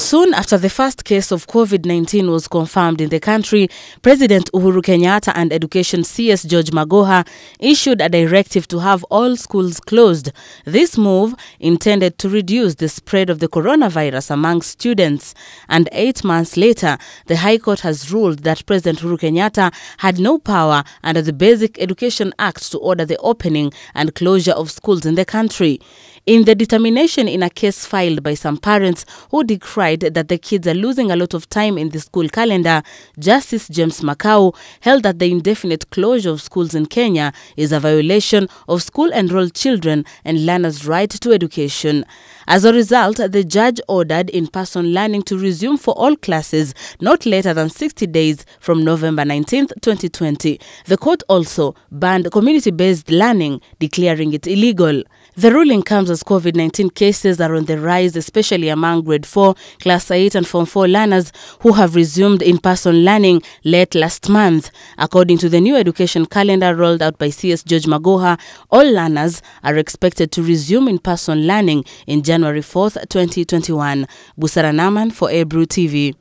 Soon after the first case of COVID 19 was confirmed in the country, President Uhuru Kenyatta and Education CS George Magoha issued a directive to have all schools closed. This move, intended to reduce the spread of the coronavirus among students. And eight months later, the High Court has ruled that President Uhuru Kenyatta had no power under the Basic Education Act to order the opening and closure of schools in the country in the determination in a case filed by some parents who decried that the kids are losing a lot of time in the school calendar, Justice James Makau held that the indefinite closure of schools in Kenya is a violation of school enrolled children and learners' right to education. As a result, the judge ordered in person learning to resume for all classes not later than 60 days from November 19, 2020. The court also banned community based learning, declaring it illegal. The ruling comes as COVID 19 cases are on the rise, especially among grade 4, class 8, and form 4 learners who have resumed in person learning late last month. According to the new education calendar rolled out by CS George Magoha, all learners are expected to resume in person learning in January 4, 2021. Busara Naman for Ebru TV.